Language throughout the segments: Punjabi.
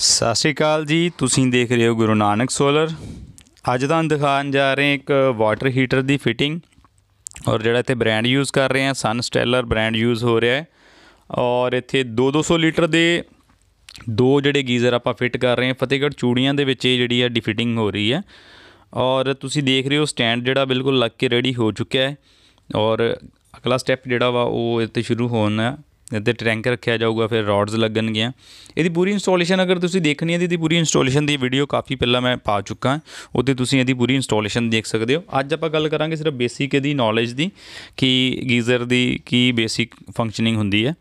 ਸਤਿ ਸ਼੍ਰੀ ਅਕਾਲ ਜੀ ਤੁਸੀਂ ਦੇਖ ਰਹੇ ਹੋ ਗੁਰੂ ਨਾਨਕ ਸੋਲਰ ਅੱਜ ਤਾਂ ਦਿਖਾਉਣ ਜਾ ਰਹੇ ਇੱਕ ਵਾਟਰ ਹੀਟਰ ਦੀ ਫਿਟਿੰਗ ਔਰ ਜਿਹੜਾ ਇੱਥੇ ਬ੍ਰਾਂਡ ਯੂਜ਼ ਕਰ ਰਹੇ ਆ ਸਨ ਸਟੈਲਰ ਬ੍ਰਾਂਡ ਯੂਜ਼ ਹੋ ਰਿਹਾ ਹੈ ਔਰ ਇੱਥੇ 2-200 ਲੀਟਰ ਦੇ ਦੋ ਜਿਹੜੇ ਗੀਜ਼ਰ ਆਪਾਂ ਫਿਟ ਕਰ ਰਹੇ ਆ ਫਤਿਹਗੜ ਚੂੜੀਆਂ ਦੇ ਵਿੱਚ ਇਹ ਜਿਹੜੀ ਆ ਡਿਫਿਟਿੰਗ ਹੋ ਰਹੀ ਹੈ ਔਰ ਤੁਸੀਂ ਦੇਖ ਰਹੇ ਹੋ ਸਟੈਂਡ ਜਿਹੜਾ ਬਿਲਕੁਲ ਲੱਗ ਕੇ ਰੈਡੀ ਹੋ ਚੁੱਕਿਆ ਹੈ ਔਰ ਅਗਲਾ ਸਟੈਪ ਜਿਹੜਾ ਵਾ ਉਹ ਇੱਥੇ ਸ਼ੁਰੂ ਹੋਣਾ ਹੈ ਇਹਦੇ ਟਰੈਂਕ ਰੱਖਿਆ ਜਾਊਗਾ ਫਿਰ ਰੋਡਸ ਲੱਗਣਗੀਆਂ ਇਹਦੀ ਪੂਰੀ ਇੰਸਟਾਲੇਸ਼ਨ ਅਗਰ ਤੁਸੀਂ ਦੇਖਣੀ ਹੈ ਇਹਦੀ ਪੂਰੀ ਇੰਸਟਾਲੇਸ਼ਨ ਦੀ ਵੀਡੀਓ ਕਾਫੀ ਪਹਿਲਾਂ ਮੈਂ ਪਾ ਚੁੱਕਾ ਹਾਂ ਉਹਦੇ ਤੁਸੀਂ ਇਹਦੀ ਪੂਰੀ ਇੰਸਟਾਲੇਸ਼ਨ ਦੇਖ ਸਕਦੇ ਹੋ ਅੱਜ ਆਪਾਂ ਗੱਲ ਕਰਾਂਗੇ ਸਿਰਫ ਬੇਸਿਕ ਇਹਦੀ ਨੌਲੇਜ ਦੀ ਕਿ ਗੀਜ਼ਰ ਦੀ ਕੀ ਬੇਸਿਕ ਫੰਕਸ਼ਨਿੰਗ ਹੁੰਦੀ ਹੈ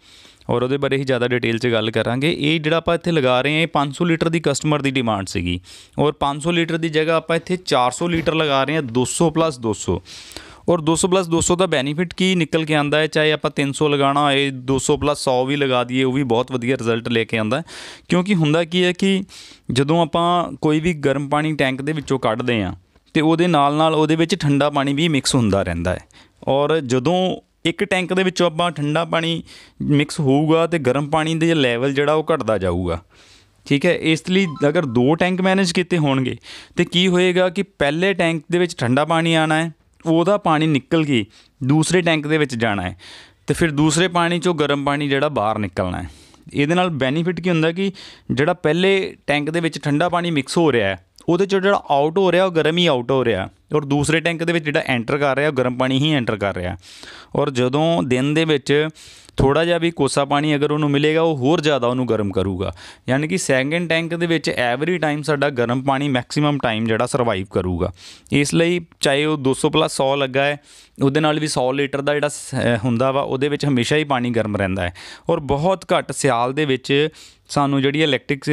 ਔਰ ਉਹਦੇ ਬਾਰੇ ਹੀ ਜ਼ਿਆਦਾ ਡਿਟੇਲ 'ਚ ਗੱਲ ਕਰਾਂਗੇ ਇਹ ਜਿਹੜਾ ਆਪਾਂ ਇੱਥੇ ਲਗਾ ਰਹੇ ਹਾਂ ਇਹ 500 ਲੀਟਰ ਦੀ ਕਸਟਮਰ ਦੀ ਡਿਮਾਂਡ ਸੀਗੀ ਔਰ 500 ਲੀਟਰ ਦੀ ਜਗ੍ਹਾ ਆਪਾਂ ਇੱਥੇ 400 ਲੀਟਰ ਲਗਾ ਰਹੇ ਹਾਂ 200 ਪਲੱਸ 200 ਔਰ 200 ਪਲੱਸ 200 ਦਾ ਬੈਨੀਫਿਟ ਕੀ ਨਿਕਲ ਕੇ ਆਂਦਾ ਹੈ ਚਾਹੇ ਆਪਾਂ 300 ਲਗਾਣਾ ਹੋਏ 200 ਪਲੱਸ 100 ਵੀ ਲਗਾ ਦਈਏ ਉਹ ਵੀ ਬਹੁਤ ਵਧੀਆ ਰਿਜ਼ਲਟ ਲੈ ਕੇ ਆਂਦਾ ਕਿਉਂਕਿ ਹੁੰਦਾ ਕੀ ਹੈ ਕਿ ਜਦੋਂ ਆਪਾਂ ਕੋਈ ਵੀ ਗਰਮ ਪਾਣੀ ਟੈਂਕ ਦੇ ਵਿੱਚੋਂ ਕੱਢਦੇ ਆਂ ਤੇ ਉਹਦੇ ਨਾਲ ਨਾਲ ਉਹਦੇ ਵਿੱਚ ਠੰਡਾ ਪਾਣੀ ਵੀ ਮਿਕਸ ਹੁੰਦਾ ਰਹਿੰਦਾ ਹੈ ਔਰ ਜਦੋਂ ਇੱਕ ਟੈਂਕ ਦੇ ਵਿੱਚੋਂ ਆਪਾਂ ਠੰਡਾ ਪਾਣੀ ਮਿਕਸ ਹੋਊਗਾ ਤੇ ਗਰਮ ਪਾਣੀ ਦੇ ਲੈਵਲ ਜਿਹੜਾ ਉਹ ਘਟਦਾ ਜਾਊਗਾ ਠੀਕ ਹੈ ਇਸ ਲਈ ਅਗਰ ਦੋ ਟੈਂਕ ਮੈਨੇਜ ਕੀਤੇ ਹੋਣਗੇ ਤੇ ਕੀ ਹੋਏਗਾ ਕਿ ਪਹਿਲੇ ਟੈਂਕ ਦੇ ਵਿੱਚ ਠੰਡਾ ਪਾਣੀ ਆਣਾ ਹੈ ਉਹਦਾ ਪਾਣੀ ਨਿਕਲ ਕੇ ਦੂਸਰੇ ਟੈਂਕ ਦੇ ਵਿੱਚ ਜਾਣਾ ਹੈ ਤੇ ਫਿਰ ਦੂਸਰੇ ਪਾਣੀ ਚੋਂ ਗਰਮ ਪਾਣੀ ਜਿਹੜਾ ਬਾਹਰ ਨਿਕਲਣਾ ਹੈ ਇਹਦੇ ਨਾਲ ਬੈਨੀਫਿਟ ਕੀ ਹੁੰਦਾ ਕਿ ਜਿਹੜਾ ਪਹਿਲੇ ਟੈਂਕ ਦੇ ਵਿੱਚ ਠੰਡਾ ਪਾਣੀ ਮਿਕਸ ਹੋ ਰਿਹਾ ਹੈ ਉਹਦੇ ਚ ਜਿਹੜਾ ਆਊਟ ਹੋ ਰਿਹਾ ਉਹ ਗਰਮ ਹੀ ਆਊਟ ਹੋ ਰਿਹਾ ਔਰ ਦੂਸਰੇ ਟੈਂਕ ਦੇ ਵਿੱਚ ਜਿਹੜਾ ਐਂਟਰ ਕਰ ਰਿਹਾ ਉਹ ਗਰਮ ਪਾਣੀ ਹੀ ਐਂਟਰ ਕਰ ਰਿਹਾ ਔਰ ਜਦੋਂ ਦਿਨ ਦੇ ਵਿੱਚ ਥੋੜਾ ਜਿਹਾ ਵੀ ਕੋਸਾ ਪਾਣੀ ਅਗਰ ਉਹਨੂੰ ਮਿਲੇਗਾ ਉਹ ਹੋਰ ਜ਼ਿਆਦਾ ਉਹਨੂੰ ਗਰਮ ਕਰੂਗਾ ਯਾਨੀ ਕਿ ਸੈਕੰਡ ਟੈਂਕ ਦੇ ਵਿੱਚ ਐਵਰੀ ਟਾਈਮ ਸਾਡਾ ਗਰਮ ਪਾਣੀ ਮੈਕਸਿਮਮ ਟਾਈਮ ਜਿਹੜਾ ਸਰਵਾਈਵ ਕਰੂਗਾ ਇਸ ਲਈ ਚਾਹੇ ਉਹ 200 ਪਲੱਸ 100 ਲੱਗਾ ਹੈ ਉਹਦੇ ਨਾਲ ਵੀ 100 ਲੀਟਰ ਦਾ ਜਿਹੜਾ ਹੁੰਦਾ ਵਾ ਉਹਦੇ ਵਿੱਚ ਹਮੇਸ਼ਾ ਹੀ ਪਾਣੀ ਗਰਮ ਰਹਿੰਦਾ ਹੈ ਔਰ ਬਹੁਤ ਘੱਟ ਸਿਆਲ ਦੇ ਵਿੱਚ ਸਾਨੂੰ ਜਿਹੜੀ ਇਲੈਕਟ੍ਰਿਕ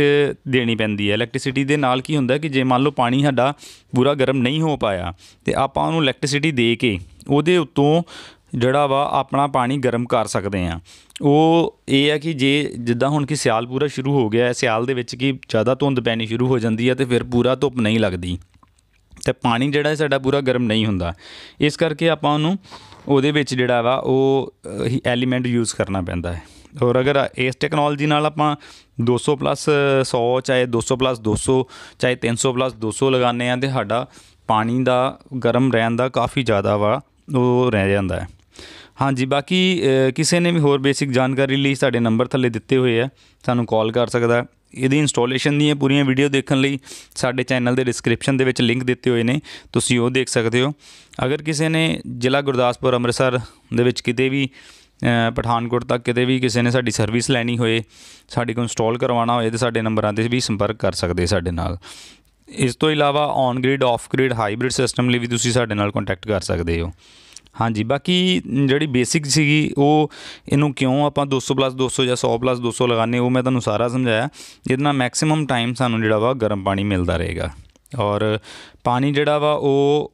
ਦੇਣੀ ਪੈਂਦੀ ਹੈ ਇਲੈਕਟ੍ਰਿਸਿਟੀ ਦੇ ਨਾਲ ਕੀ ਹੁੰਦਾ ਕਿ ਜੇ ਮੰਨ ਲਓ ਪਾਣੀ ਸਾਡਾ ਪੂਰਾ ਗਰਮ ਨਹੀਂ ਹੋ ਪਾਇਆ ਤੇ ਆਪਾਂ ਉਹਨੂੰ ਇਲੈਕਟ੍ਰਿਸਿਟੀ ਦੇ ਕੇ ਉਹਦੇ ਉੱਤੋਂ ਜਿਹੜਾ ਵਾ ਆਪਣਾ ਪਾਣੀ ਗਰਮ ਕਰ ਸਕਦੇ ਆ ਉਹ ਇਹ ਆ ਕਿ ਜੇ ਜਿੱਦਾਂ ਹੁਣ ਕਿ ਸਿਆਲ ਪੂਰਾ ਸ਼ੁਰੂ ਹੋ ਗਿਆ ਹੈ ਸਿਆਲ ਦੇ ਵਿੱਚ ਕੀ ਜ਼ਿਆਦਾ ਧੁੰਦ ਪੈਣੀ ਸ਼ੁਰੂ ਹੋ ਜਾਂਦੀ ਹੈ ਤੇ ਫਿਰ ਪੂਰਾ ਧੁੱਪ ਨਹੀਂ ਲੱਗਦੀ ਤੇ ਪਾਣੀ ਜਿਹੜਾ ਸਾਡਾ ਪੂਰਾ ਗਰਮ ਨਹੀਂ ਹੁੰਦਾ ਇਸ ਕਰਕੇ ਆਪਾਂ ਉਹਨੂੰ ਉਹਦੇ ਵਿੱਚ ਜਿਹੜਾ ਵਾ ਉਹ ਐਲੀਮੈਂਟ ਯੂਜ਼ ਕਰਨਾ ਪੈਂਦਾ ਹੈ ਔਰ ਅਗਰ ਇਸ ਟੈਕਨੋਲੋਜੀ ਨਾਲ ਆਪਾਂ 200 ਪਲੱਸ 100 ਚਾਹੇ 200 ਪਲੱਸ 200 ਚਾਹੇ 300 ਪਲੱਸ 200 ਲਗਾਉਂਦੇ ਆ ਤੇ ਸਾਡਾ ਪਾਣੀ ਦਾ ਗਰਮ ਰਹਿਣ ਦਾ ਕਾਫੀ ਜ਼ਿਆਦਾ ਵਾ ਉਹ ਰਹਿ ਜਾਂਦਾ ਹੈ ਹਾਂਜੀ ਬਾਕੀ ਕਿਸੇ ਨੇ ਵੀ ਹੋਰ ਬੇਸਿਕ ਜਾਣਕਾਰੀ ਲਈ ਸਾਡੇ ਨੰਬਰ ਥੱਲੇ ਦਿੱਤੇ ਹੋਏ ਆ ਸਾਨੂੰ ਕਾਲ ਕਰ ਸਕਦਾ ਹੈ ਇਹਦੀ ਇੰਸਟਾਲੇਸ਼ਨ ਦੀਆਂ ਪੂਰੀਆਂ ਵੀਡੀਓ ਦੇਖਣ ਲਈ ਸਾਡੇ ਚੈਨਲ ਦੇ ਡਿਸਕ੍ਰਿਪਸ਼ਨ ਦੇ ਵਿੱਚ ਲਿੰਕ ਦਿੱਤੇ ਹੋਏ ਨੇ ਤੁਸੀਂ ਉਹ ਦੇਖ ਸਕਦੇ ਹੋ ਅਗਰ ਕਿਸੇ ਨੇ ਜ਼ਿਲ੍ਹਾ ਗੁਰਦਾਸਪੁਰ ਅੰਮ੍ਰਿਤਸਰ ਦੇ ਵਿੱਚ ਕਿਤੇ ਵੀ ਪਠਾਨਕੋਟ ਤੱਕ ਕਿਤੇ ਵੀ ਕਿਸੇ ਨੇ ਸਾਡੀ ਸਰਵਿਸ ਲੈਣੀ ਹੋਏ ਸਾਡੇ ਕੋਲ ਇੰਸਟਾਲ ਕਰਵਾਉਣਾ ਹੋਏ ਤੇ ਸਾਡੇ ਨੰਬਰਾਂ ਤੇ ਵੀ ਸੰਪਰਕ ਕਰ ਸਕਦੇ ਸਾਡੇ ਨਾਲ ਇਸ ਤੋਂ ਇਲਾਵਾ on grid off grid hybrid system ਲਈ ਵੀ ਤੁਸੀਂ ਸਾਡੇ ਨਾਲ ਕੰਟੈਕਟ ਕਰ ਸਕਦੇ ਹੋ ਹਾਂਜੀ ਬਾਕੀ ਜਿਹੜੀ ਬੇਸਿਕ ਸੀਗੀ ਉਹ ਇਹਨੂੰ ਕਿਉਂ ਆਪਾਂ 200 ਪਲੱਸ 200 ਜਾਂ 100 ਪਲੱਸ 200 ਲਗਾਣੇ ਉਹ ਮੈਂ ਤੁਹਾਨੂੰ ਸਾਰਾ ਸਮਝਾਇਆ ਜਿਹਦੇ ਨਾਲ ਮੈਕਸਿਮਮ ਟਾਈਮ ਸਾਨੂੰ ਜਿਹੜਾ ਵਾ ਗਰਮ ਪਾਣੀ ਮਿਲਦਾ ਰਹੇਗਾ ਔਰ ਪਾਣੀ ਜਿਹੜਾ ਵਾ ਉਹ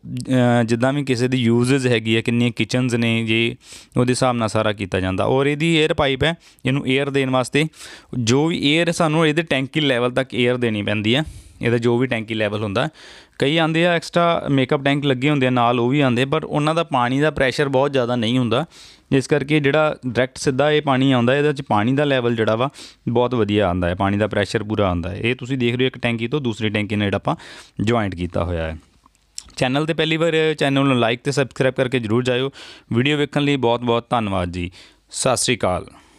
ਜਿੱਦਾਂ ਵੀ ਕਿਸੇ ਦੀ ਯੂਜ਼ਸ ਹੈਗੀ ਹੈ ਕਿੰਨੀਆਂ ਕਿਚਨਸ ਨੇ ਜੇ ਉਹਦੇ ਹਿਸਾਬ ਨਾਲ ਸਾਰਾ ਕੀਤਾ ਜਾਂਦਾ ਔਰ ਇਹਦੀ 에ਅਰ ਪਾਈਪ ਹੈ ਇਹਨੂੰ 에ਅਰ ਦੇਣ ਵਾਸਤੇ ਜੋ ਵੀ 에ਅਰ ਸਾਨੂੰ ਇਹਦੇ ਟੈਂਕੀ ਲੈਵਲ ਤੱਕ 에ਅਰ ਦੇਣੀ ਪੈਂਦੀ ਹੈ ਇਹਦਾ ਜੋ ਵੀ ਟੈਂਕੀ ਲੈਵਲ ਹੁੰਦਾ ਕਈ ਆਂਦੇ ਆ ਐਕਸਟਰਾ ਮੇਕਅਪ ਟੈਂਕ ਲੱਗੇ ਹੁੰਦੇ ਆ ਨਾਲ ਉਹ ਵੀ ਆਂਦੇ ਪਰ ਉਹਨਾਂ ਦਾ ਪਾਣੀ ਦਾ ਪ੍ਰੈਸ਼ਰ ਬਹੁਤ ਜ਼ਿਆਦਾ ਨਹੀਂ ਹੁੰਦਾ ਇਸ ਕਰਕੇ ਜਿਹੜਾ ਡਾਇਰੈਕਟ ਸਿੱਧਾ ਇਹ ਪਾਣੀ ਆਉਂਦਾ ਇਹਦੇ ਵਿੱਚ ਪਾਣੀ ਦਾ ਲੈਵਲ ਜਿਹੜਾ ਵਾ ਬਹੁਤ ਵਧੀਆ ਆਉਂਦਾ ਹੈ ਪਾਣੀ ਦਾ ਪ੍ਰੈਸ਼ਰ ਪੂਰਾ ਆਉਂਦਾ ਹੈ ਇਹ ਤੁਸੀਂ ਦੇਖ ਰਹੇ ਹੋ ਇੱਕ ਟੈਂਕੀ ਤੋਂ ਦੂਸਰੀ ਟੈਂਕੀ ਨਾਲ ਜਿਹੜਾ ਆਪਾਂ ਜੁਆਇੰਟ ਕੀਤਾ ਹੋਇਆ ਹੈ ਚੈਨਲ ਤੇ ਪਹਿਲੀ ਵਾਰ ਚੈਨਲ ਨੂੰ ਲਾਈਕ ਤੇ ਸਬਸਕ੍ਰਾਈਬ ਕਰਕੇ ਜਰੂਰ ਜਾਇਓ ਵੀਡੀਓ ਵੇਖਣ ਲਈ ਬਹੁਤ ਬਹੁਤ ਧੰਨਵਾਦ ਜੀ ਸਤਿ ਸ੍ਰੀ ਅਕਾਲ